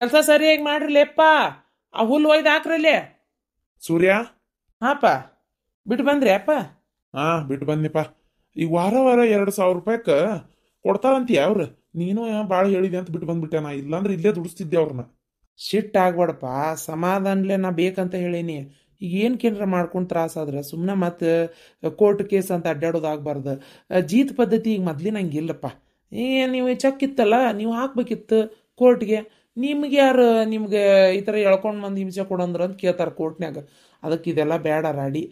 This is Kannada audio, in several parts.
ಕೆಲಸ ಸರಿಯಾಗಿ ಮಾಡ್ರಿ ಅಪ್ಪ ಆ ಹುಲ್ಲು ಒಯ್ದು ಸೂರ್ಯ ಹಾಪ ಬಿಟ್ಟು ಬಂದ್ರಿ ಅಪ್ಪ ಹಾ ಬಿಟ್ಟು ಬಂದಿಪ್ಪ ಈಗ ವಾರ ವಾರ ಎರಡು ಸಾವಿರ ರೂಪಾಯಿಕ್ ಕೊಡ್ತಾರಂತೀಯ ಅವ್ರು ನೀನು ಭಾಳ ಹೇಳಿದೆ ಅಂತ ಬಿಟ್ಟು ಬಂದ್ಬಿಟ್ಟೆ ನಾ ಇಲ್ಲಾಂದ್ರೆ ಇಲ್ಲೇ ದುಡಿಸ್ತಿದ್ದೆ ಅವ್ರನ್ನ ಶಿಟ್ ಆಗ್ಬಾಡಪ್ಪ ಸಮಾಧಾನಲೇ ನಾ ಬೇಕಂತ ಹೇಳೀನಿ ಈಗ ಏನು ಕೇಂದ್ರ ಮಾಡ್ಕೊಂಡು ತ್ರಾಸಾದ್ರೆ ಸುಮ್ಮನೆ ಮತ್ತೆ ಕೋರ್ಟ್ ಕೇಸ್ ಅಂತ ಅಡ್ಡಾಡೋದು ಜೀತ್ ಪದ್ಧತಿ ಈಗ ಮೊದ್ಲಿನಂಗಿಲ್ಲಪ್ಪ ಇಲ್ಲಪ್ಪ ಏ ನೀವು ಚಕ್ ಇತ್ತಲ್ಲ ನೀವು ಹಾಕ್ಬೇಕಿತ್ತು ಕೋರ್ಟ್ಗೆ ನಿಮ್ಗೆ ಯಾರು ನಿಮ್ಗೆ ಈ ಥರ ಎಳ್ಕೊಂಡು ಬಂದು ಹಿಂಸೆ ಕೊಡಂದ್ರೆ ಅಂತ ಕೇಳ್ತಾರೆ ಕೋರ್ಟ್ನಾಗ ಅದಕ್ಕೆ ಇದೆಲ್ಲ ಬೇಡ ರಾಡಿ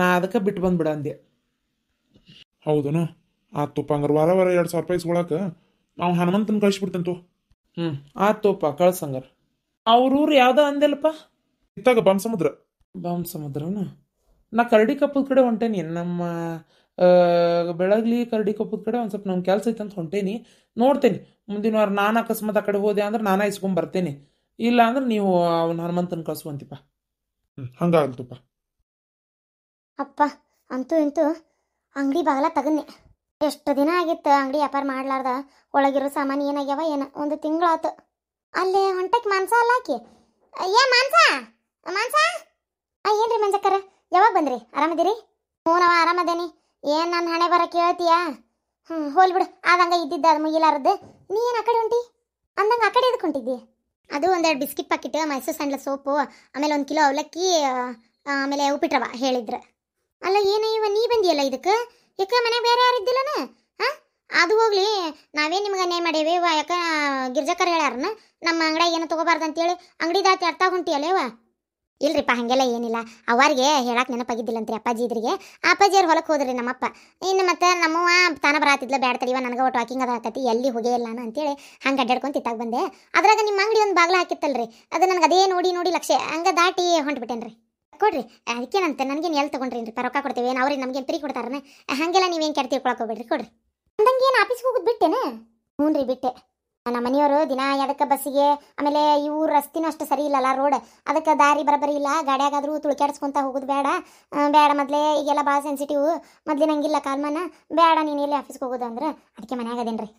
ನಾ ಅದಕ್ಕೆ ಬಿಟ್ಟು ಬಂದ್ಬಿಡ ಅಂದೆ ಹೌದನ ಆತು ತೋಪ ಹಂಗಾರೆ ವಾರ ವಾರ ಎರಡು ಸಾವಿರ ರೂಪಾಯಿ ಸ್ಕೊಳಕ್ಕೆ ನಾವು ಹನುಮಂತನ ತೋ ಹ್ಞೂ ಆತು ತೋಪ ಕಳ್ಸಂಗಾರ ಅವ್ರ ಊರು ಯಾವ್ದೋ ಅಂದೆಲ್ಲಪ್ಪ ಇತ್ತಾಗ ಬಾಮ್ ಸಮುದ್ರ ಬಾಮ್ ಸಮುದ್ರನ ನಾ ಕರಡಿ ಕಪ್ಪದ ಕಡೆ ಹೊಂಟೇನಿ ನಮ್ಮ ಬೆಳಗ್ಲಿ ಕರಡಿ ಕೊಪ್ಪದ ಕಡೆ ಒಂದು ಸ್ವಲ್ಪ ನಮ್ಮ ಕೆಲಸ ಐತೆ ಅಂತ ಹೊಂಟೇನಿ ನೋಡ್ತೇನೆ ಮುಂದಿನ ವಾರ ನಾನು ಅಕಸ್ಮಾತ್ ಆ ಕಡೆ ಹೋದೆ ಅಂದ್ರೆ ನಾನು ಬರ್ತೇನೆ ಇಲ್ಲ ಅಂದ್ರೆ ನೀವು ಅವನ ಹನುಮಂತನ ಕಳಿಸುವಂತಿಪ್ಪ ಹಂಗಾಗ್ತಪ್ಪ ಅಪ್ಪ ಅಂತೂ ಇಂತೂ ಅಂಗಡಿ ಬಾಗಲ ತಗನ್ನೆ ಎಷ್ಟು ದಿನ ಆಗಿತ್ತು ಅಂಗಡಿ ವ್ಯಾಪಾರ ಮಾಡ್ಲಾರ್ದ ಒಳಗಿರೋ ಸಾಮಾನು ಏನಾಗ್ಯವ ಏನ ಒಂದು ತಿಂಗಳಾತು ಅಲ್ಲೇ ಹೊಂಟಕ್ಕೆ ಮಾಂಸ ಅಲ್ಲ ಹಾಕಿ ಏ ಮಾಂಸ ಮಾಂಸ ಏನ್ರಿ ಮಂಜಕ್ಕರ ಯಾವಾಗ ಬಂದ್ರಿ ಆರಾಮದಿರಿ ಹ್ಞೂ ನಾವು ಆರಾಮದೇನಿ ಏನ್ ನನ್ನ ಹಣೆ ಬರ ಕೇಳ್ತೀಯಾ ಹ್ಮ್ ಹೋಲ್ ಬಿಡು ಇದ್ದಿದ್ದ ಅದು ಮುಗಿಲಾರದ್ದು ನೀ ಏನು ಆ ಕಡೆ ಹೊಂಟಿ ಅಂದಂಗ ಆ ಕಡೆ ಇದಕ್ಕೆ ಹೊಂಟಿದ್ದಿ ಅದು ಒಂದೆರಡು biscuit packet Mysore sandal soap ಆಮೇಲೆ ಒಂದು ಕಿಲೋ ಅವಲಕ್ಕಿ ಆಮೇಲೆ ಉಪ್ಪಿಟ್ರವ ಹೇಳಿದ್ರ ಅಲ್ಲ ಏನು ಇವ ನೀ ಬಂದಿಯಲ್ಲ ಇದಕ್ಕೆ ಯಾಕೆ ಮನೆ ಬೇರೆ ಯಾರು ಇದ್ದಿಲ್ಲನ ಹಾಂ ಅದು ಹೋಗ್ಲಿ ನಾವೇ ನಿಮ್ಗೆ ಅನ್ಯಾಯ ಮಾಡೇವಿ ಯಾಕ ಯಾಕೆ ಗಿರ್ಜಕರ್ ಹೇಳ್ಯಾರನ ನಮ್ಮ ಅಂಗಡಿಯಾಗ ಏನು ತೊಗೋಬಾರ್ದು ಅಂತೇಳಿ ಅಂಗಡಿ ದಾತಿ ಅರ್ಥ ಹೊಂಟಿಯಲ್ಲೇವಾ ಇಲ್ರಿಪ್ಪ ಹಾಗೆಲ್ಲ ಏನಿಲ್ಲ ಅವರಿಗೆ ಹೇಳಕ್ಕೆ ನೆನಪಾಗಿದ್ದಿಲ್ಲಂತ್ರಿ ಅಪ್ಪಾಜಿ ಇದ್ರಿಗೆ ಅಪ್ಪಾಜಿಯವ್ರು ಹೊಲಕ್ಕೆ ಹೋದ್ರಿ ನಮ್ಮಪ್ಪ ಇನ್ನು ಮತ್ತೆ ನಮ್ಮವ್ವ ತಾನ ಬರಾತಿದ್ಲ ಬ್ಯಾಡ ತಡಿವ ನನಗೆ ಒಟ್ಟು ವಾಕಿಂಗ್ ಅದ ಎಲ್ಲಿ ಹೋಗೇ ಇಲ್ಲ ಅಂತೇಳಿ ಹಂಗೆ ಅಡ್ಡಾಡ್ಕೊಂಡು ತಿತ್ತಾಗ ಬಂದೆ ಅದ್ರಾಗ ನಿಮ್ಮ ಅಂಗಡಿ ಒಂದು ಬಾಗ್ಲ ಹಾಕಿತ್ತಲ್ರಿ ಅದು ನನಗೆ ಅದೇ ನೋಡಿ ನೋಡಿ ಲಕ್ಷ ಹಂಗೆ ದಾಟಿ ಹೊಂಟ್ಬಿಟ್ಟೇನ್ರಿ ಕೊಡ್ರಿ ಅದಕ್ಕೇನಂತೆ ನನಗೇನು ಎಲ್ಲಿ ತೊಗೊಂಡ್ರಿ ರೀ ರೊಕ್ಕ ಕೊಡ್ತೇವೆ ಏನು ಅವ್ರಿಗೆ ನಮಗೇನು ಫ್ರೀ ಕೊಡ್ತಾರನ ಹಂಗೆಲ್ಲ ನೀವೇನು ಕೆಡ್ತೀವಿ ಕೊಡಕ್ಕೆ ಹೋಗ್ಬೇಡ್ರಿ ಕೊಡ್ರಿ ಅಂದಂಗೆ ಏನು ಆಫೀಸ್ಗೆ ಹೋಗೋದು ಹ್ಞೂ ರೀ ಬಿಟ್ಟೆ ನಮ್ಮ ಮನೆಯವರು ದಿನ ಅದಕ್ಕೆ ಬಸ್ಸಿಗೆ ಆಮೇಲೆ ಊರು ರಸ್ತಿನೂ ಅಷ್ಟು ಸರಿ ಇಲ್ಲಲ್ಲ ರೋಡ್ ಅದಕ್ಕೆ ದಾರಿ ಬರಬರಿ ಇಲ್ಲ ಗಾಡಿಯಾಗಾದ್ರೂ ತುಳ್ಕ್ಯಾಡ್ಸ್ಕೊಂತ ಹೋಗೋದು ಬೇಡ ಬೇಡ ಮೊದಲೇ ಈಗೆಲ್ಲ ಭಾಳ ಸೆನ್ಸಿಟಿವ್ ಮೊದಲೇ ನಂಗಿಲ್ಲ ಕಾಲ್ಮನ ಬೇಡ ನೀನು ಎಲ್ಲಿ ಆಫೀಸ್ಗೆ ಹೋಗೋದು ಅಂದ್ರೆ ಅದಕ್ಕೆ ಮನೆಯಾಗ ಅದೇನ್ರಿ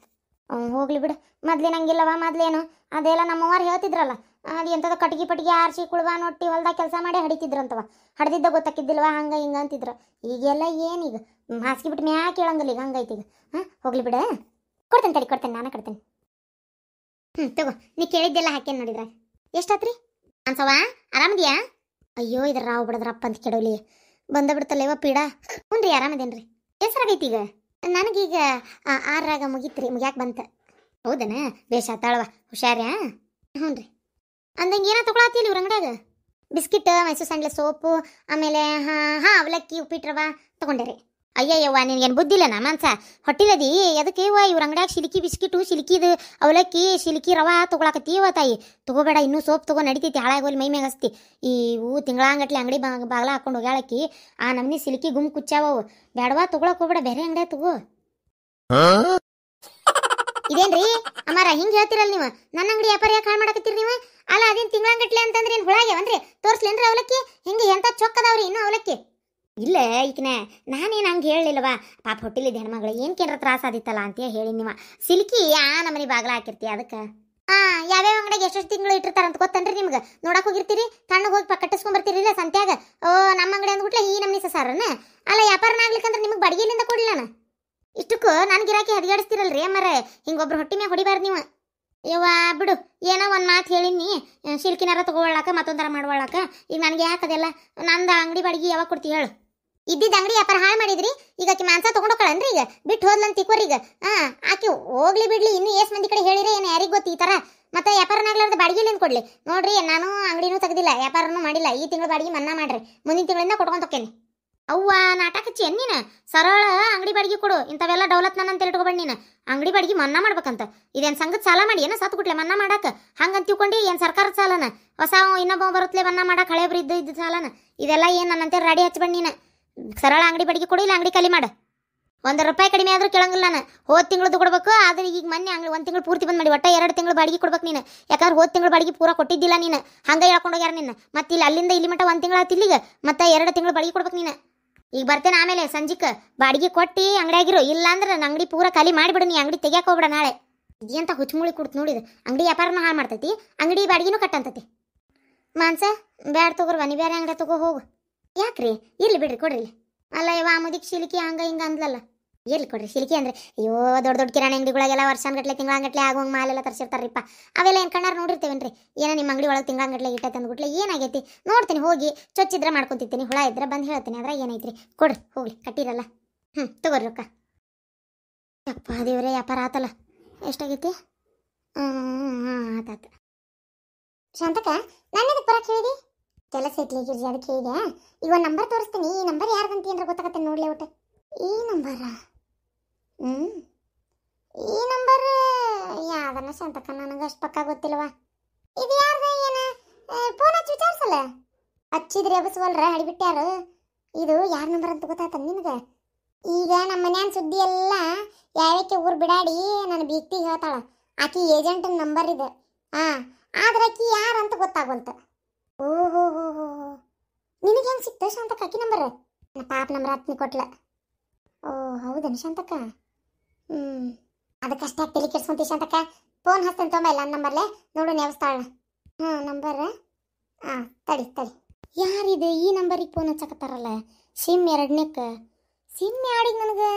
ಹೋಗ್ಲಿ ಬಿಡು ಮೊದಲೇ ಹಂಗಿಲ್ಲವಾ ಮೊದ್ಲೇನು ಅದೆಲ್ಲ ನಮ್ಮವ್ರು ಹೇಳ್ತಿದ್ರಲ್ಲ ಅದು ಎಂಥದ್ದು ಕಟ್ಗಿ ಪಟ್ಗಿ ಆರ್ಸಿ ಕುಳುವ ನೋಟಿ ಹೊಲ್ದಾಗ ಕೆಲಸ ಮಾಡಿ ಅಂತವ ಹಡ್ದಿದ್ದ ಗೊತ್ತಾಕಿದ್ದಿಲ್ವ ಹಂಗೆ ಹಿಂಗೆ ಅಂತಿದ್ರು ಈಗೆಲ್ಲ ಏನೀಗ ಹಾಸಿಗೆ ಬಿಟ್ಟು ಮ್ಯಾ ಕೇಳಂಗಿಲ್ಲ ಈಗ ಹಂಗೈತಿ ಈಗ ಹಾಂ ಹೋಗ್ಲಿ ಬಿಡ ಕೊಡ್ತೇನೆ ತಡಿ ಕೊಡ್ತೇನೆ ನಾನು ಕೊಡ್ತೇನೆ ಹ್ಞೂ ತಗೋ ನೀ ಕೇಳಿದ್ದೆಲ್ಲ ಹಾಕೇನು ನೋಡಿದ್ರೆ ಎಷ್ಟಾತ್ರಿ ಅನ್ಸವ ಆರಾಮದಿಯಾ ಅಯ್ಯೋ ಇದ್ರ ರಾವ್ ಬಿಡದ್ರಪ್ಪ ಅಂತ ಕೆಡವಲಿ ಬಂದ ಬಿಡ್ತಲ್ಲೇವ ಪೀಡಾ ಹ್ಞೂ ರೀ ಆರಾಮದೇನ್ರಿ ಹೆಸರಾಗೈತಿ ಈಗ ನನಗೀಗ ಆರಾಗ ಮುಗೀತ್ರಿ ಮುಗ್ಯಾಕ್ ಬಂತ ಹೌದನ ಬೇಷ ತಾಳವ ಹುಷಾರ್ಯಾ ಹ್ಞೂ ರೀ ಅಂದಂಗೆ ಏನೋ ತಗೊಳತ್ತೀಲಿ ಇವ್ರ ಅಂಗಡ್ಯಾಗ ಬಿಸ್ಕಿಟ್ ಮೈಸೂರು ಸ್ಯಾಂಡ್ಲೆ ಸೋಪು ಆಮೇಲೆ ಹಾಂ ಹಾಂ ಅವಲಕ್ಕಿ ಉಪ್ಪಿಟ್ರವ ತೊಗೊಂಡೆ ರೀ ಅಯ್ಯಯ್ಯವ್ವ ನಿನಗೇನು ನಾ ಮಾಂಸ ಹೊಟ್ಟಿಲದಿ ಅದಕ್ಕೆ ಇವ ಇವ್ರ ಅಂಗಡ್ಯಾಗ ಸಿಲ್ಕಿ ಬಿಸ್ಕಿಟು ಸಿಲುಕಿದು ಅವಲಕ್ಕಿ ಶಿಲ್ಕಿ ರವ ತೊಗೊಳಕತ್ತೀವ ತಾಯಿ ತಗೋಬೇಡ ಇನ್ನೂ ಸೋಪ್ ತಗೋ ನಡಿತೈತಿ ಹಾಳಾಗೋಲಿ ಮೈ ಮ್ಯಾಗ ಹಸ್ತಿ ಹೂ ತಿಂಗಳಂಗಟ್ಲೆ ಅಂಗಡಿ ಬಾಗ್ಲ ಹಾಕೊಂಡು ಹೋಗ್ಯಾಳಕ್ಕಿ ಆ ನಮ್ನಿ ಸಿಲ್ಕಿ ಗುಮ್ ಕುಚ್ಚಾವವು ಬೇಡವಾ ತೊಗೊಳಕ್ ಹೋಗ್ಬೇಡ ಬೇರೆ ಅಂಗಡಿ ತಗೋ ಇದೇನ್ರಿ ಅಮ್ಮಾರ ಹಿಂಗೆ ಹೇಳ್ತಿರಲ್ಲ ನೀವು ನನ್ನ ಅಂಗಡಿ ವ್ಯಾಪಾರ ಯಾಕೆ ಹಾಳು ಮಾಡಕತ್ತೀರಿ ನೀವು ಅಲ್ಲ ಅದೇನು ತಿಂಗಳಂಗಟ್ಲೆ ಅಂತಂದ್ರೆ ಏನು ಅಂದ್ರೆ ತೋರಿಸ್ಲೇನ್ರಿ ಅವಲಕ್ಕಿ ಹಿಂಗೆ ಎಂಥ ಚೊಕ್ಕದವ್ರಿ ಇನ್ನೂ ಅವಲಕ್ಕಿ ಇಲ್ಲ ಈಕನೆ ನಾನೇನು ಹಂಗೆ ಹೇಳಲಿಲ್ಲವಾ ಪಾಪ ಹೊಟ್ಟಿಲಿದ್ದ ಹೆಣ್ಮಗಳು ಕೇಂದ್ರ ತ್ರಾಸ ಆದಿತ್ತಲ್ಲ ಅಂತ ಹೇಳಿ ನೀವ ಸಿಲ್ಕಿ ಆ ನಮ್ಮನೆ ಬಾಗ್ಲ ಹಾಕಿರ್ತಿ ಅದಕ್ಕೆ ಹಾಂ ಯಾವ್ಯಾವ ಅಂಗಡಿಗೆ ಎಷ್ಟೆಷ್ಟು ತಿಂಗಳು ಇಟ್ಟಿರ್ತಾರೆ ಅಂತ ಗೊತ್ತನ್ರಿ ನಿಮ್ಗೆ ನೋಡಕ್ಕೆ ಹೋಗಿರ್ತೀರಿ ತಣ್ಣಗೆ ಹೋಗಿ ಕಟ್ಟಿಸ್ಕೊಂಡ್ಬರ್ತೀರಿ ಬರ್ತೀರಿಲ್ಲ ಸಂತ್ಯಾಗ ಓ ನಮ್ಮ ಅಂಗಡಿ ಅಂದ್ಬಿಟ್ಲೆ ಈ ನಮ್ನಿ ಸಾರನ ಅಲ್ಲ ವ್ಯಾಪಾರನ ಆಗ್ಲಿಕ್ಕಂದ್ರೆ ನಿಮ್ಗೆ ಬಡಿಗೆಲಿಂದ ನಾನು ಇಷ್ಟಕ್ಕೂ ನಾನು ಗಿರಾಕಿ ಹದಗಾಡಿಸ್ತಿರಲ್ರಿ ಅಮ್ಮರೆ ಹಿಂಗೊಬ್ರು ಹೊಟ್ಟಿ ಮ್ಯಾಗ ಹೊಡಿಬಾರ್ದು ನೀವು ಯವ್ವ ಬಿಡು ಏನೋ ಒಂದು ಮಾತು ಹೇಳಿನಿ ಶಿಲ್ಕಿನಾರ ತಗೊಳ್ಳಾಕ ಮತ್ತೊಂದರ ಮಾಡ್ಕೊಳ್ಳಾಕ ಈಗ ನನಗೆ ಯಾಕದೆಲ್ಲ ನಂದು ಅಂಗಡಿ ಬಾಡಿಗೆ ಯಾವಾಗ ಕೊಡ್ತೀವಿ ಹೇಳು ಇದ್ದಿದ್ದ ಅಂಗಡಿ ವ್ಯಾಪಾರ ಹಾಳು ಮಾಡಿದ್ರಿ ಈಗ ಆಕಿ ಮಾಂಸ ತಗೊಂಡೋಕಳನ್ರಿ ಈಗ ಬಿಟ್ಟು ಹೋದ್ಲಂತ ಈಗ ಹಾ ಆಕಿ ಹೋಗ್ಲಿ ಬಿಡ್ಲಿ ಇನ್ನೂ ಎಷ್ಟು ಮಂದಿ ಕಡೆ ಹೇಳಿದ್ರೆ ಏನು ಯಾರಿಗೆ ಗೊತ್ತಿ ಈ ಥರ ಮತ್ತೆ ವ್ಯಾಪಾರನಾಗ್ಲಾರ್ದು ಬಾಡಿಗೆಲಿಂದ ಕೊಡ್ಲಿ ನೋಡ್ರಿ ನಾನು ಅಂಗಡಿನೂ ತೆಗ್ದಿಲ್ಲ ವ್ಯಾಪಾರನೂ ಮಾಡಿಲ್ಲ ಈ ತಿಂಗಳ ಬಾಡಿಗೆ ಮನ್ನಾ ಮಾಡ್ರಿ ಮುಂದಿನ ತಿಂಗಳಿಂದ ಕೊಡ್ಕೊಂಡು ಹೋಕ್ಕೇನಿ ಅವ್ವ ನಾಟಕ ಹಚ್ಚಿ ನೀನು ಸರಳ ಅಂಗಡಿ ಬಾಡಿಗೆ ಕೊಡು ಇಂಥವೆಲ್ಲ ಡೌಲತ್ ನನ್ನ ಅಂತ ಇಟ್ಕೊಬೇಡ ನೀನು ಅಂಗಡಿ ಬಾಡಿಗೆ ಮನ್ನಾ ಮಾಡ್ಬೇಕಂತ ಇದೇನು ಸಂಘದ ಸಾಲ ಮಾಡಿ ಏನ ಸತ್ತು ಗುಟ್ಲೆ ಮನ್ನಾ ಮಾಡಕ್ ಹಂಗಂತ ತಿಳ್ಕೊಂಡು ಏನು ಸರ್ಕಾರದ ಸಾಲನ ಹೊಸ ಇನ್ನೊಬ್ಬ ಬರುತ್ತಲೆ ಮನ್ನಾ ಮಾಡಕ್ಕೆ ಹಳೆಬ್ರು ಇದ್ದು ಇದ್ದ ಸಾಲನ ಇದೆಲ್ಲ ಏನು ನನ್ನಂತೆ ರೆಡಿ ಹಚ್ಬೇಡ ನೀನು ಸರಳ ಅಂಗಡಿ ಬಡಿಗೆ ಕೊಡಿ ಇಲ್ಲ ಅಂಗಡಿ ಖಾಲಿ ಮಾಡ ಒಂದು ರೂಪಾಯಿ ಕಡಿಮೆ ಆದರೂ ಕೇಳಂಗಿಲ್ಲ ನಾನು ಹೋದ ತಿಂಗಳದ್ದು ಕೊಡಬೇಕು ಆದರೆ ಈಗ ಮೊನ್ನೆ ಅಂಗಡಿ ಒಂದು ತಿಂಗಳು ಪೂರ್ತಿ ಬಂದು ಮಾಡಿ ಒಟ್ಟು ಎರಡು ತಿಂಗಳು ಬಾಡಿಗೆ ಕೊಡ್ಬೇಕು ನೀನು ಯಾಕಂದ್ರೆ ಹೋದ ತಿಂಗಳು ಬಾಡಿಗೆ ಪೂರಾ ಕೊಟ್ಟಿದ್ದಿಲ್ಲ ನೀನು ಹಂಗೆ ಹೇಳ್ಕೊಂಡೋಗ್ಯಾರ ನಿನ್ನ ಮತ್ತೆ ಇಲ್ಲಿ ಅಲ್ಲಿಂದ ಇಲ್ಲಿ ಮಟ್ಟ ಒಂದು ತಿಂಗಳು ಆತಿಲ್ಲಿಗೆ ಮತ್ತೆ ಎರಡು ತಿಂಗಳು ಬಾಡಿಗೆ ಕೊಡ್ಬೇಕು ನೀನು ಈಗ ಬರ್ತೇನೆ ಆಮೇಲೆ ಸಂಜಿಕ್ಕೆ ಬಾಡಿಗೆ ಕೊಟ್ಟು ಇಲ್ಲ ಇಲ್ಲಾಂದ್ರೆ ನನ್ನ ಅಂಗಡಿ ಪೂರ ಖಾಲಿ ಮಾಡಿಬಿಡು ನೀ ಅಂಗಡಿ ತೆಗಿಯಕ್ಕೆ ಹೋಗ್ಬಿಡ ನಾಳೆ ಇದಂತ ಹುಚ್ಚಮುಳಿ ಕುಡ್ತು ನೋಡಿದ್ರೆ ಅಂಗಡಿ ವ್ಯಾಪಾರನೂ ಹಾಳು ಮಾಡ್ತೈತಿ ಅಂಗಡಿ ಬಾಡಿಗೆನೂ ಕಟ್ಟಂತತಿ ಮಾನ್ಸ ಬೇಡ ತಗೋರ್ವ ನೀ ಬೇರೆ ಅಂಗಡಿ ತಗೋ ಹೋಗು ಯಾಕ್ರಿ ಇರ್ಲಿ ಬಿಡ್ರಿ ಕೊಡ್ರಿ ಅಲ್ಲ ಯಾವ ಮುದಿಕ್ ಶಿಲ್ಕಿ ಹಂಗ ಹಿಂಗ ಅಂದ್ಲಲ್ಲ ಇರ್ಲಿ ಕೊಡ್ರಿ ಶಿಲ್ಕಿ ಅಂದ್ರೆ ಅಯ್ಯೋ ದೊಡ್ಡ ದೊಡ್ಡ ಕಿರಾಣಿ ಅಂಗಡಿಗಳಿಗೆಲ್ಲ ಗಟ್ಟಲೆ ತಿಂಗಳಂಗಟ್ಲೆ ಆಗುವ ಮಾಲೆಲ್ಲ ತರಿಸಿರ್ತಾರಿಪ್ಪ ಅವೆಲ್ಲ ಏನು ಕಣ್ಣಾರು ನೋಡಿರ್ತೇವೆನ್ರಿ ಏನೋ ನಿಮ್ಮ ಅಂಗಡಿ ಒಳಗೆ ತಿಂಗಳಂಗಟ್ಲೆ ಇಟ್ಟ ತಂದ್ಬಿಟ್ಲೆ ಏನಾಗೈತಿ ನೋಡ್ತೀನಿ ಹೋಗಿ ಚೊಚ್ಚಿದ್ರೆ ಮಾಡ್ಕೊತಿರ್ತೀನಿ ಹುಳ ಇದ್ರೆ ಬಂದು ಹೇಳ್ತೀನಿ ಅದ್ರ ಏನೈತ್ರಿ ಕೊಡ್ರಿ ಹೋಗ್ಲಿ ಕಟ್ಟಿರಲ್ಲ ಹ್ಞೂ ತಗೋರಿ ರೊಕ್ಕ ಯಪ್ಪ ದೇವ್ರೆ ವ್ಯಾಪಾರ ಆತಲ್ಲ ಎಷ್ಟಾಗೈತಿ ಹ್ಞೂ ಆತಾತ ಶಾಂತಕ ನನ್ನ ಕೇಳಿ ಬರಕ್ಕೆ ಕೆಲಸ ಐತ್ಲಿ ಗಿರ್ಜಿ ಅದಕ್ಕೆ ಈಗ ಈಗ ಒಂದು ನಂಬರ್ ತೋರಿಸ್ತೀನಿ ಈ ನಂಬರ್ ಯಾರ್ದಂತ ಏನಾರ ಗೊತ್ತಾಗತ್ತೆ ನೋಡ್ಲಿ ಒಟ್ಟು ಈ ನಂಬರ ಹ್ಮ್ ಈ ನಂಬರ್ ಯಾವ್ದನ್ನ ಶಾಂತಕ್ಕ ನನಗೆ ಅಷ್ಟು ಪಕ್ಕ ಗೊತ್ತಿಲ್ವಾ ಇದು ಯಾರ್ದ ಏನ ಫೋನ್ ಹಚ್ಚಿ ವಿಚಾರಿಸಲ್ಲ ಹಚ್ಚಿದ್ರೆ ಎಬಸ್ವಲ್ರ ಹಡಿಬಿಟ್ಟ್ಯಾರು ಇದು ಯಾರ ನಂಬರ್ ಅಂತ ಗೊತ್ತಾತ ನಿನಗೆ ಈಗ ನಮ್ಮ ಮನ್ಯಾನ ಸುದ್ದಿ ಎಲ್ಲ ಯಾವ್ಯಾಕೆ ಊರು ಬಿಡಾಡಿ ನನ್ನ ಬೀಕ್ತಿ ಹೇಳ್ತಾಳ ಆಕಿ ಏಜೆಂಟ್ ನಂಬರ್ ಇದೆ ಹಾಂ ಆದ್ರೆ ಆಕಿ ಯಾರಂತ ಗೊತ್ತಾಗುವಂತ ಓಹೋ ಹೋ ಹೋ ನಿನಗೆ ಹೆಂಗೆ ಸಿಕ್ತ ಶಾಂತಕ್ಕ ಅಕ್ಕಿ ನಂಬರ್ ಪಾಪ ನಂಬರ್ ಹತ್ತನೇ ಕೊಟ್ಲ ಓ ಹೌದೇನು ಶಾಂತಕ್ಕ ಹ್ಞೂ ಅದಕ್ಕಷ್ಟೇ ತಲೆ ಕೆಡ್ಸ್ಕೊಂತಿ ಶಾಂತಕ್ಕ ಫೋನ್ ಹಚ್ತೇನೆ ತೊಂಬ ಇಲ್ಲ ನಂಬರ್ಲೆ ನೋಡು ನೆವಸ್ತಾಳ ಹಾ ನಂಬರ್ ಹಾಂ ತಡಿ ತಡಿ ಯಾರಿದು ಈ ನಂಬರಿಗೆ ಫೋನ್ ಹಚ್ಚಕತ್ತಾರಲ್ಲ ಸಿಮ್ ಎರಡನೇಕ್ಕ ಸಿಮ್ ಆಡಿಗೆ ನನಗೆ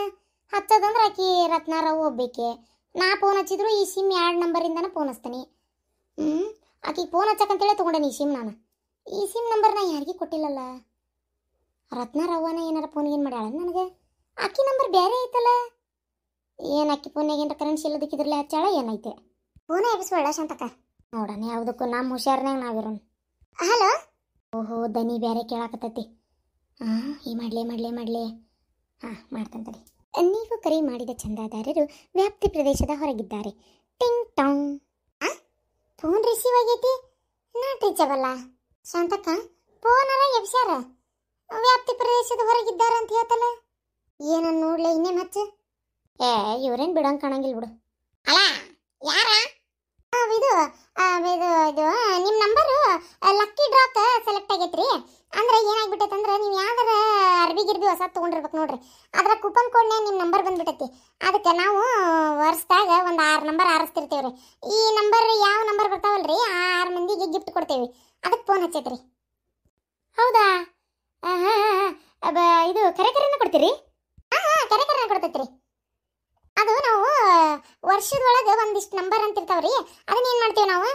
ಹಚ್ಚೋದಂದ್ರೆ ಆಕಿ ರತ್ನಾರಾವ್ ಹೋಗ್ಬೇಕೆ ನಾ ಫೋನ್ ಹಚ್ಚಿದ್ರು ಈ ಸಿಮ್ ಎರಡು ನಂಬರಿಂದನೇ ಫೋನ್ ಹಚ್ತೀನಿ ಹ್ಞೂ ಆಕಿಗೆ ಫೋನ್ ಹಚ್ಚಕಂತೇಳಿ ತೊಗೊಂಡೆ ಈ ಸಿಮ್ ನಾನು ಈ ಸಿಮ್ ನಂಬರ್ ನಾ ಯಾರಿಗೂ ಕೊಟ್ಟಿಲ್ಲಲ್ಲ ರತ್ನ ರವ್ವನ ಏನಾರ ಫೋನ್ಗೇನು ಮಾಡ್ಯಾಳ ನನಗೆ ಅಕ್ಕಿ ನಂಬರ್ ಬೇರೆ ಐತಲ್ಲ ಏನು ಅಕ್ಕಿ ಫೋನ್ಯಾಗ ಏನಾರ ಕರೆನ್ಸಿ ಇಲ್ಲದಕ್ಕಿದ್ರಲ್ಲ ಹಚ್ಚಾಳ ಏನೈತೆ ಫೋನೇ ಎಬ್ಬಿಸ್ಬೇಡ ಶಾಂತಕ ನೋಡಣ ಯಾವುದಕ್ಕೂ ನಮ್ಮ ಹುಷಾರ್ನಾಗ ನಾವಿರೋಣ ಹಲೋ ಓಹೋ ದನಿ ಬೇರೆ ಕೇಳಾಕತ್ತೈತಿ ಹಾಂ ಈ ಮಾಡಲೇ ಮಾಡಲೇ ಮಾಡಲೇ ಹಾಂ ಮಾಡ್ತಂತರಿ ನೀವು ಕರೆ ಮಾಡಿದ ಚಂದಾದಾರರು ವ್ಯಾಪ್ತಿ ಪ್ರದೇಶದ ಹೊರಗಿದ್ದಾರೆ ಟಿಂಗ್ ಟಾಂಗ್ ಆ ಫೋನ್ ರಿಸೀವ್ ಆಗೈತಿ ನಾಟ್ ರೀಚಬಲ್ಲ ಶಾಂತಕ್ಕ ಪೋನರ ಎಬ್ಸ್ಯಾರ ವ್ಯಾಪ್ತಿ ಪ್ರದೇಶದ ಹೊರಗಿದ್ದಾರ ಅಂತ ಹೇಳ್ತಲ್ಲ ಏನ ನೋಡ್ಲೆ ಇನ್ನೇ ಮತ್ತೆ ಏ ಇವ್ರೇನ್ ಬಿಡಂಗ್ ಕಾಣಂಗಿಲ್ಲ ಬಿಡು ಅಲ್ಲ ಯಾರ ಇದು ಇದು ಇದು ನಿಮ್ಮ ನಂಬರು ಲಕ್ಕಿ ಡ್ರಾಕ್ ಸೆಲೆಕ್ಟ್ ಆಗೈತ್ರಿ ಅಂದ್ರೆ ಏನಾಗ್ಬಿಟ್ಟೈತೆ ಅಂದ್ರೆ ನೀವು ಯಾವ್ದಾರ ಅರ್ಬಿ ಗಿರ್ಬಿ ಹೊಸ ತೊಗೊಂಡಿರ್ಬೇಕು ನೋಡ್ರಿ ಅದರ ಕೂಪನ್ ಕೋಡ್ನೇ ನಿಮ್ಮ ನಂಬರ್ ಬಂದ್ಬಿಟ್ಟೈತಿ ಅದಕ್ಕೆ ನಾವು ವರ್ಷದಾಗ ಒಂದು ಆರು ನಂಬರ್ ಆರಿಸ್ತಿರ್ತೀವಿ ರೀ ಈ ನಂಬರ್ ಯಾವ ನಂಬರ್ ಬರ್ತಾವಲ್ರಿ ಆ ಆರು ಮಂದಿಗೆ ಗಿಫ್ಟ್ ಕೊಡ್ತೇವೆ ಅದಕ್ಕೆ ಫೋನ್ ಹಚ್ಚೈತ್ರಿ ಹೌದಾ ಇದು ಕರೆ ಕರೆನ ಕೊಡ್ತೀರಿ ಹಾಂ ಹಾಂ ಕರೆ ಕರೆನ ಕೊಡ್ತೈತ್ರಿ ಅದು ನಾವು ವರ್ಷದೊಳಗೆ ಒಂದಿಷ್ಟು ನಂಬರ್ ಅಂತ ಇರ್ತಾವ್ರಿ ಅದನ್ನ ಏನು ಮಾಡ್ತೀವಿ ನಾವು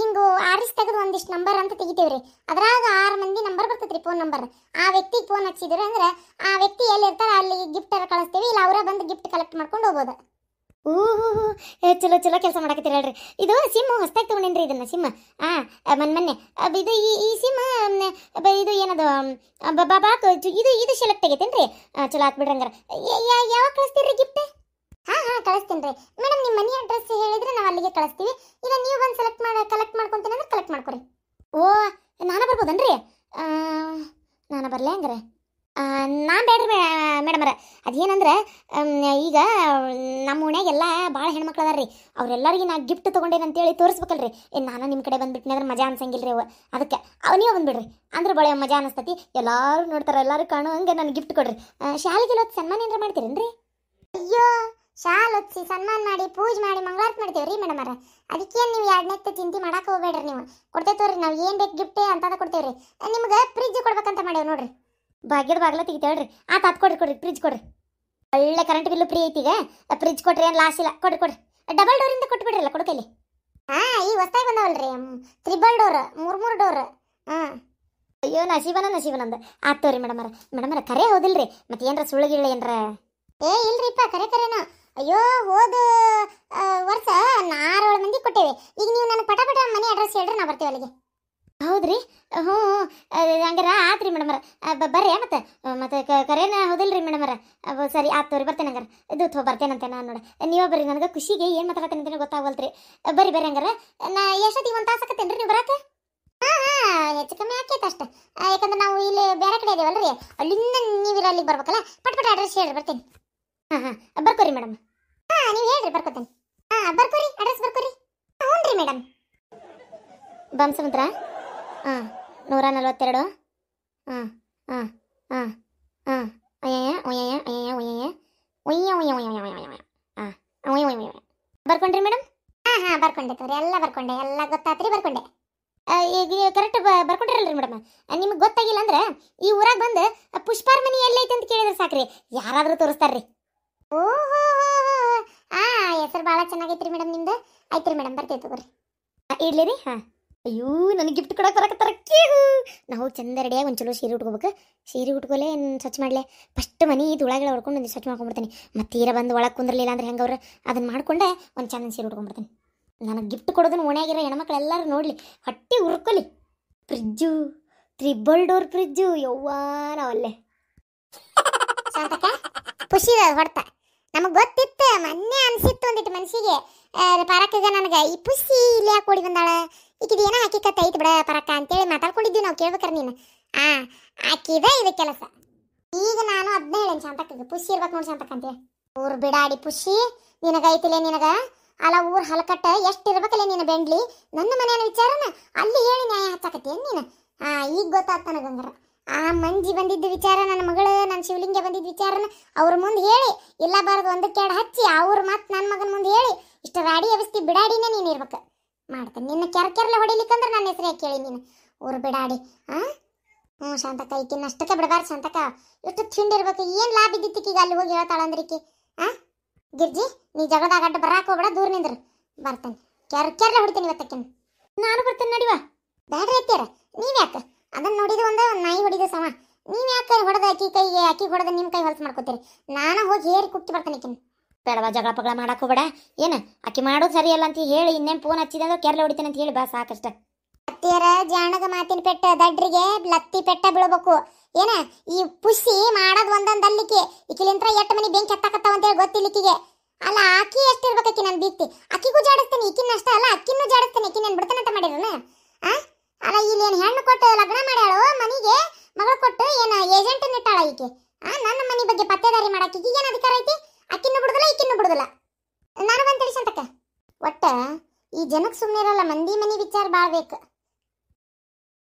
ಹಿಂಗೆ ಆರಿಸ್ ತೆಗೆದು ಒಂದಿಷ್ಟು ನಂಬರ್ ಅಂತ ತೆಗಿತೀವ್ರಿ ಅದ್ರಾಗ ಆರು ಮಂದಿ ನಂಬರ್ ಬರ್ತೈತ್ರಿ ಫೋನ್ ನಂಬರ್ ಆ ವ್ಯಕ್ತಿಗೆ ಫೋನ್ ಹಚ್ಚಿದ್ರು ಅಂದ್ರೆ ಆ ವ್ಯಕ್ತಿ ಎಲ್ಲಿರ್ತಾರೆ ಅಲ್ಲಿ ಗಿಫ್ಟ್ ಕಳಿಸ್ತೀವಿ ಇಲ್ಲ ಅವರ ಬಂದು ಗಿಫ್ಟ್ ಕಲೆಕ್ಟ್ ಮಾಡ್ಕೊಂಡು ಹೋಗ್ಬೋದು ಊಹು ಚಲೋ ಚಲೋ ಕೆಲಸ ಮಾಡಕತ್ತೀರ ಹೇಳ್ರಿ ಇದು ಸಿಮ್ ಹೊಸ್ದಾಗಿ ತೊಗೊಂಡೇನ್ರಿ ಇದನ್ನ ಸಿಮ್ ಆ ಮನ್ ಮೊನ್ನೆ ಇದು ಈ ಈ ಸಿಮ್ ಇದು ಏನದು ಬಾಬಾ ಇದು ಇದು ಶೆಲಕ್ ರೀ ಚಲೋ ಆತ್ ಬಿಡ್ರಿ ಯಾವಾಗ ಕಳಿಸ್ತೀರಿ ಗಿಫ್ಟ್ ಹಾ ಹಾ ಕಳಿಸ್ತೇನೆ ರೀ ಮೇಡಮ್ ನಿಮ್ಮ ಮನಿ ಅಡ್ರೆಸ್ ಹೇಳಿದ್ರೆ ನಾವು ಅಲ್ಲಿಗೆ ಕಳಿಸ್ತೀವಿ ಇಲ್ಲ ನೀವು ಬಂದು ಸೆಲೆಕ್ಟ್ ಮಾಡಿ ಕಲೆಕ್ಟ್ ಮಾಡ್ಕೊಂತೀನಿ ಅಂದ್ರೆ ಕಲೆಕ್ಟ್ ಮಾಡ್ಕೊರಿ ಓ ನಾನು ಬರ್ಬೋದನ್ರಿ ನಾನು ಬರಲೇ ಹಂಗಾರೆ ನಾನು ಬೇಡ್ರಿ ಮೇಡಮರ ಅದೇನಂದ್ರೆ ಈಗ ನಮ್ಮ ಓಣ್ಯಾಗೆಲ್ಲ ಭಾಳ ಹೆಣ್ಮಕ್ಳು ಅದಾರ ರೀ ಅವ್ರೆಲ್ಲರಿಗೆ ನಾ ಗಿಫ್ಟ್ ತೊಗೊಂಡೇನೆ ಅಂತೇಳಿ ತೋರಿಸ್ಬೇಕಲ್ರಿ ಏನು ನಾನು ನಿಮ್ಮ ಕಡೆ ಬಂದುಬಿಟ್ನಿ ಅಂದ್ರೆ ಮಜಾ ಅನ್ಸಂಗಿಲ್ಲ ರೀ ಅವ ಅದಕ್ಕೆ ಅವ ನೀವು ಬಂದುಬಿಡ್ರಿ ಅಂದ್ರೆ ಬಾಳೆ ಮಜಾ ಅನಿಸ್ತತಿ ಎಲ್ಲರೂ ನೋಡ್ತಾರೆ ಎಲ್ಲರೂ ಕಾಣೋ ಹಂಗೆ ನಾನು ಗಿಫ್ಟ್ ಕೊಡ್ರಿ ಶಾಲೆಗೆ ಇಲ್ಲೊತ್ತು ಸನ್ಮಾನ ಏನಾರ ಮಾಡ್ತೀರೇನ್ರಿ ಅಯ್ಯೋ ಶಾಲ್ ಒತ್ಸಿ ಸನ್ಮಾನ ಮಾಡಿ ಪೂಜೆ ಮಾಡಿ ಮಂಗಳಾರತಿ ಮಾಡ್ತೀವಿ ರೀ ಮೇಡಮರ ಅದಕ್ಕೇನು ನೀವು ಎರಡನೇತ್ತೆ ಚಿಂತೆ ಮಾಡಕ್ಕೆ ಹೋಗ್ಬೇಡ್ರಿ ನೀವು ಕೊಡ್ತೇವೆ ತೋರಿ ನಾವು ಏನು ಬೇಕು ಗಿಫ್ಟ್ ಅಂತದ ಕೊಡ್ತೇವೆ ರೀ ನಿಮ್ಗೆ ಫ್ರಿಜ್ ಕೊಡ್ಬೇಕಂತ ಮಾಡೇವಿ ನೋಡ್ರಿ ಭಾಗ್ಯದ ಬಾಗ್ಲ ಹೇಳ್ರಿ ಆ ತಾತ್ ಕೊಡ್ರಿ ಕೊಡ್ರಿ ಫ್ರಿಜ್ ಕೊಡ್ರಿ ಒಳ್ಳೆ ಕರೆಂಟ್ ಬಿಲ್ಲು ಫ್ರೀ ಐತಿಗ ಫ್ರಿಜ್ ಕೊಡ್ರಿ ಏನು ಲಾಸ್ ಇಲ್ಲ ಕೊಡ್ರಿ ಕೊಡ್ರಿ ಡಬಲ್ ಡೋರಿಂದ ಕೊಟ್ಬಿಡ್ರಲ್ಲ ಕೊಡ್ಕೈಲಿ ಹಾಂ ಈ ಹೊಸ್ತಾಗಿ ಬಂದವಲ್ರಿ ತ್ರಿಬಲ್ ಡೋರ್ ಮೂರು ಮೂರು ಡೋರ್ ಹಾಂ ಅಯ್ಯೋ ನಸೀಬನ ನಸೀಬನಂದ ಆತವ್ರಿ ಮೇಡಮರ ಮೇಡಮರ ಕರೆ ರೀ ಮತ್ತೆ ಏನರ ಸುಳ್ಳಗಿಳ್ಳ ಏನ್ರ ಏ ಇಲ್ರಿಪ್ಪ ಕರೆ ಕರೆನ ಅಯ್ಯೋ ಹೋದ ವರ್ಷ ನಾರೋಳು ಮಂದಿ ಕೊಟ್ಟೇವೆ ಈಗ ನೀವು ನನ್ನ ಪಟ ಪಟ ಮನೆ ಅಡ್ರೆಸ್ ಹೇಳ್ರಿ ನಾ ಬರ್ತೀವಿ ಅಲ್ಲಿಗೆ ಹೌದ್ರಿ ಹ್ಞೂ ಹಂಗಾರ ಆತ್ರಿ ಮೇಡಮರ ಬರ್ರಿ ಮತ್ತೆ ಮತ್ತೆ ಕರೇನ ಹೌದಿಲ್ಲ ರೀ ಮೇಡಮರ ಸರಿ ಆತು ಬರ್ತೇನೆ ಹಂಗಾರ ಇದು ಥೋ ಬರ್ತೇನಂತೆ ನಾನು ನೋಡಿ ನೀವು ಬರ್ರಿ ನನಗೆ ಖುಷಿಗೆ ಏನು ಮಾತಾಡ್ತೇನೆ ಅಂತ ರೀ ಬರ್ರಿ ಬರ್ರಿ ಹಂಗಾರ ನಾ ಎಷ್ಟೊತ್ತಿಗೆ ಒಂದು ತಾಸು ರೀ ನೀವು ಬರಕ್ಕೆ ಹೆಚ್ಚು ಕಮ್ಮಿ ಆಕೈತೆ ಅಷ್ಟೆ ಯಾಕಂದ್ರೆ ನಾವು ಇಲ್ಲಿ ಬೇರೆ ಕಡೆ ರೀ ಅಲ್ಲಿಂದ ನೀವಿರ ಅಲ್ಲಿಗೆ ಬರ್ಬೇಕಲ್ಲ ಪಟ್ ಪಟ್ ಅಡ್ರೆಸ್ ಹೇಳ್ರಿ ಬರ್ತೀನಿ ಹಾಂ ಹಾಂ ಬರ್ಕೋರಿ ಮೇಡಮ್ ಹಾಂ ನೀವು ಹೇಳ್ರಿ ಬರ್ಕೋತೇನೆ ಹಾಂ ಬರ್ಕೋರಿ ಅಡ್ರೆಸ್ ಬರ್ಕೋರಿ ಹ್ಞೂ ರೀ ಮೇಡಮ್ ಬಂಸಮುದ್ರ ಹಾಂ ನೂರ ನಲ್ವತ್ತೆರಡು ಹಾಂ ಹಾಂ ಹಾಂ ಹಾಂ ಅಯ್ಯಯ್ಯ ಹಾಂ ಬರ್ಕೊಂಡ್ರಿ ಮೇಡಮ್ ಹಾಂ ಹಾಂ ಬರ್ಕೊಂಡೆ ತೋರಿ ಎಲ್ಲ ಬರ್ಕೊಂಡೆ ಎಲ್ಲ ಗೊತ್ತಾತ್ರಿ ಬರ್ಕೊಂಡೆ ಈಗ ಕರೆಕ್ಟ್ ಬರ್ಕೊಂಡಿರಲ್ರಿ ಮೇಡಮ್ ನಿಮ್ಗೆ ಗೊತ್ತಾಗಿಲ್ಲ ಅಂದ್ರೆ ಈ ಊರಾಗ ಬಂದು ಪುಷ್ಪಾರ್ ಮನಿ ಎಲ್ಲೈತೆ ಅಂತ ಕೇಳಿದ್ರೆ ಸಾಕ್ರಿ ಯಾರಾದರೂ ತೋರಿಸ್ತಾರ್ರಿ ಓಹೋ ಹಾಂ ಹೆಸರು ಭಾಳ ಚೆನ್ನಾಗೈತ್ರಿ ಮೇಡಮ್ ನಿಮ್ದು ಆಯ್ತು ರೀ ಮೇಡಮ್ ಬರ್ತೈತೆ ತಗೋರಿ ಇಡ್ಲಿ ರೀ ಹಾಂ ಅಯ್ಯೋ ನನಗೆ ಗಿಫ್ಟ್ ಕೊಡಕ್ಕೆ ಬರಕತ್ತಾರ ಕೇಳು ನಾವು ಚಂದ ರೆಡಿಯಾಗಿ ಒಂದು ಚಲೋ ಸೀರೆ ಉಟ್ಕೋಬೇಕು ಸೀರೆ ಉಟ್ಕೋಲೆ ಸ್ವಚ್ಛ ಮಾಡಲೆ ಫಸ್ಟ್ ಮನೆ ಧೂಳಾಗಿಳ ಹೊಡ್ಕೊಂಡು ಒಂದು ಸ್ವಚ್ಛ ಮಾಡ್ಕೊಂಡ್ಬಿಡ್ತೀನಿ ಮತ್ತು ತೀರ ಬಂದು ಒಳಗೆ ಕುಂದ್ರಲಿಲ್ಲ ಅಂದ್ರೆ ಹೆಂಗೆ ಅವ್ರು ಅದನ್ನು ಮಾಡಿಕೊಂಡೆ ಒಂದು ಚಂದ ಸೀರೆ ಉಟ್ಕೊಂಡ್ಬಿಡ್ತೀನಿ ನನಗೆ ಗಿಫ್ಟ್ ಕೊಡೋದನ್ನ ಓಣ್ಯಾಗಿರೋ ಹೆಣ್ಮಕ್ಳು ಎಲ್ಲರೂ ನೋಡಲಿ ಹೊಟ್ಟೆ ಉರ್ಕೊಲಿ ಫ್ರಿಜ್ಜು ತ್ರಿಬಲ್ ಡೋರ್ ಫ್ರಿಜ್ಜು ಯವ್ವಾ ನಾವಲ್ಲೇ ಶಾಂತಕ್ಕ ಖುಷಿ ಹೊಡ್ತ ನಮಗೆ ಗೊತ್ತಿತ್ತು ಮೊನ್ನೆ ಅನಿಸಿತ್ತು ಒಂದಿಟ್ಟು ಮನಸ್ಸಿಗೆ ಪಾರಕ್ಕಿಗೆ ನನಗೆ ಈ ಪುಸಿ ಇಲ್ಲಿ ಯಾಕೆ ಓಡಿ ಈಕಿದು ಏನೋ ಹಕ್ಕಿಕತ್ ಐತಿ ಬಿಡ ಪರಕ್ಕ ಅಂತೇಳಿ ಮಾತಾಡ್ಕೊಂಡಿದ್ವಿ ನಾವು ಕೇಳ್ಬೇಕಾರ ನೀನು ಆ ಆಕಿದ ಇದು ಕೆಲಸ ಈಗ ನಾನು ಅದನ್ನ ಹೇಳಿನ ಶಾಂತಕ್ಕ ಪುಷಿ ಇರ್ಬೇಕು ನೋಡಿ ಶಾಂತಕ್ಕ ಅಂತೇಳಿ ಊರು ಬಿಡಾಡಿ ಪುಷಿ ನಿನಗೈತಿಲೆ ನಿನಗ ಅಲ್ಲ ಊರ್ ಹಲಕಟ್ಟ ಎಷ್ಟು ಇರ್ಬೇಕಲ್ಲ ನೀನು ಬೆಂಡ್ಲಿ ನನ್ನ ಮನೆಯ ವಿಚಾರನ ಅಲ್ಲಿ ಹೇಳಿ ನ್ಯಾಯ ಹಚ್ಚಾಕತ್ತೀಯ ನೀನು ಆ ಈಗ ಗೊತ್ತಾಗ್ತ ಗಂಗರ ಆ ಮಂಜಿ ಬಂದಿದ್ದ ವಿಚಾರ ನನ್ನ ಮಗಳು ನನ್ನ ಶಿವಲಿಂಗ ಬಂದಿದ್ದ ವಿಚಾರನ ಅವ್ರ ಮುಂದೆ ಹೇಳಿ ಇಲ್ಲ ಬಾರದು ಒಂದಕ್ಕೆ ಎರಡು ಹಚ್ಚಿ ಅವ್ರ ಮತ್ತೆ ನನ್ನ ಮಗನ ಮುಂದೆ ಹೇಳಿ ಇಷ್ಟ ರಾಡಿ ಅವಸ್ಥೆ ಬಿಡಾಡಿನೇ ನೀನು ಇರ್ಬೇಕು ಮಾಡ್ತೇನೆ ನಿನ್ನ ಹೊಡಿಲಿಕ್ಕೆ ಅಂದ್ರೆ ನನ್ನ ಹೆಸರು ಕೇಳಿ ನೀನು ಊರು ಬಿಡಾಡಿ ಆ ಹ್ಞೂ ಶಾಂತಕ್ಕ ಈಕಿನ ಅಷ್ಟಕ್ಕೆ ಬಿಡಬಾರ್ದು ಶಾಂತಕ್ಕ ಎಷ್ಟು ತಿಂಡಿರ್ಬೇಕು ಏನು ಲಾಭ ಈಗ ಅಲ್ಲಿ ಹೋಗಿ ಹೇಳ್ತಾಳಂದ್ರಿಕಿ ಆ ಗಿರ್ಜಿ ನೀ ಜಗಳದಾಗ ಅಡ್ಡ ಬರಾಕ್ ಹೋಗ್ಬೇಡ ದೂರ ನಿಂದ್ರು ಬರ್ತೇನೆ ಕೆರಲೆ ಹೊಡಿತೇನೆ ಇವತ್ತಕ್ಕಿನ ನಾನು ಬರ್ತೇನೆ ನಡಿವಾ ಬೇಡ್ರಿ ಅತ್ತಿಯರ ನೀವು ಯಾಕೆ ಅದನ್ನ ನೋಡಿದ ಒಂದು ನಾಯಿ ಹೊಡಿದ ಸಮ ನೀವು ಯಾಕೆ ಹೊಡೆದ ಅಕ್ಕಿ ಕೈಗೆ ಅಕ್ಕಿ ಹೊಡೆದ ನಿಮ್ಮ ಕೈ ಹೊಲಸು ಮಾಡ್ಕೋತೀರಿ ನಾನು ಹೋಗಿ ಹೇರಿ ಬರ್ತೇನೆ ಬರ್ತಾನೆ ಬೇಡವ ಜಗಳ ಪಗಳ ಮಾಡಕ್ಕೂ ಬೇಡ ಏನು ಅಕ್ಕಿ ಮಾಡೋದು ಸರಿಯಲ್ಲ ಅಂತ ಹೇಳಿ ಇನ್ನೇನ್ ಫೋನ್ ಹಚ್ಚಿದೆ ಅಂದ್ರೆ ಕೆರಳ ಹೊಡಿತೇನೆ ಅಂತ ಹೇಳಿ ಬಾ ಸಾಕಷ್ಟ ಅತ್ತಿಯರ ಜಾಣಗ ಮಾತಿನ ಪೆಟ್ಟ ದಡ್ರಿಗೆ ಲತ್ತಿ ಪೆಟ್ಟ ಬೀಳ್ಬೇಕು ಏನ ಈ ಪುಸಿ ಮಾಡೋದು ಒಂದೊಂದ್ ಅಲ್ಲಿಕೆ ಇಕಿಲಿಂತ್ರ ಎಟ್ಟು ಮನಿ ಬೆಂಕಿ ಹತ್ತಾಕತ್ತಾವ ಹೇಳಿ ಗೊತ್ತಿಲ್ಲಿಕ್ಕಿಗೆ ಅಲ್ಲ ಆಕಿ ಎಷ್ಟು ಇರ್ಬೇಕಿ ನನ್ ಬಿತ್ತಿ ಅಕ್ಕಿಗೂ ಜಾಡಿಸ್ತೇನೆ ಇಕ್ಕಿನ ಅಷ್ಟ ಅಲ್ಲ ಅಕ್ಕಿನೂ ಜಾಡಿಸ್ತಾನೆ ಈಕಿನ ಏನು ಬಿಡ್ತಾನಂತ ಮಾಡಿರೋಣ ಆ ಅಲ್ಲ ಇಲ್ಲಿ ಏನ್ ಹೆಣ್ಣು ಕೊಟ್ಟು ಲಗ್ನ ಮಾಡ್ಯಾಳು ಮನಿಗೆ ಮಗಳು ಕೊಟ್ಟು ಏನ ಏಜೆಂಟ್ ನಿಟ್ಟಾಳ ಈಕೆ ಆ ನನ್ನ ಮನಿ ಬಗ್ಗೆ ಪತ್ತೆದಾರಿ ಮಾಡಕ್ಕೆ ಏನ್ ಅಧಿಕಾರ ಐತಿ ಅಕ್ಕಿನ್ನು ಬಿಡುದಿಲ್ಲ ಇಕ್ಕಿನ್ನು ಬಿಡುದಿಲ್ಲ ನಾನು ಬಂದು ಒಟ್ಟು, ಒಟ್ಟ ಈ ಜನಕ್ಕೆ ಸುಮ್ಮನೆ ಇರಲ್ಲ ಮಂದಿ ಮನಿ ವಿಚಾರ ಬಾಳ್ಬೇಕು